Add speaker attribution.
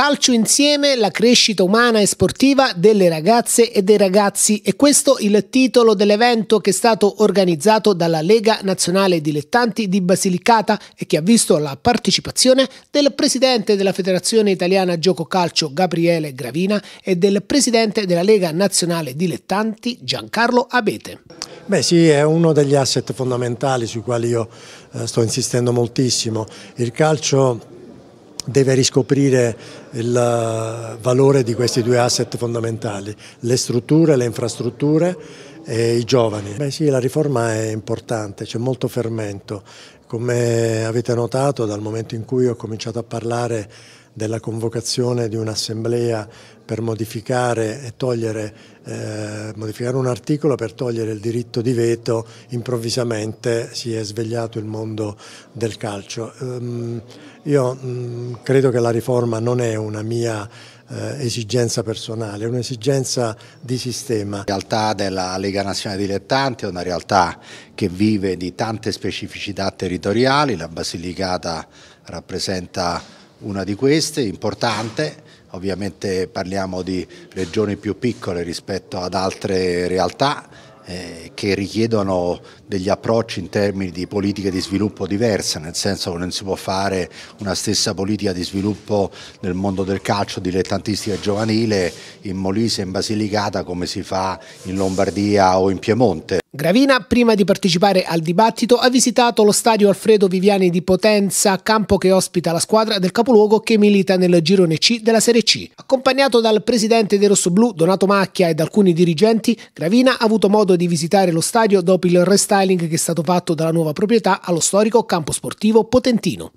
Speaker 1: Calcio insieme, la crescita umana e sportiva delle ragazze e dei ragazzi e questo il titolo dell'evento che è stato organizzato dalla Lega Nazionale Dilettanti di Basilicata e che ha visto la partecipazione del presidente della Federazione Italiana Gioco Calcio Gabriele Gravina e del presidente della Lega Nazionale Dilettanti Giancarlo Abete.
Speaker 2: Beh sì, è uno degli asset fondamentali sui quali io eh, sto insistendo moltissimo. Il calcio deve riscoprire il valore di questi due asset fondamentali, le strutture, le infrastrutture e i giovani. Beh sì, la riforma è importante, c'è molto fermento. Come avete notato, dal momento in cui ho cominciato a parlare della convocazione di un'assemblea per modificare, e togliere, eh, modificare un articolo per togliere il diritto di veto, improvvisamente si è svegliato il mondo del calcio. Um, io um, credo che la riforma non è una mia eh, esigenza personale, è un'esigenza
Speaker 3: di sistema. La realtà della Lega Nazionale Dilettanti è una realtà che vive di tante specificità territoriali, la Basilicata rappresenta una di queste, importante, ovviamente parliamo di regioni più piccole rispetto ad altre realtà, eh, che richiedono degli approcci in termini di politiche di sviluppo diverse, nel senso che non si può fare una stessa politica di sviluppo nel mondo del calcio dilettantistica giovanile in Molise, in Basilicata, come si fa in Lombardia o in Piemonte.
Speaker 1: Gravina, prima di partecipare al dibattito, ha visitato lo stadio Alfredo Viviani di Potenza, campo che ospita la squadra del capoluogo che milita nel girone C della Serie C. Accompagnato dal presidente dei Rossoblù Donato Macchia ed alcuni dirigenti, Gravina ha avuto modo di visitare lo stadio dopo il restyling che è stato fatto dalla nuova proprietà allo storico campo sportivo Potentino.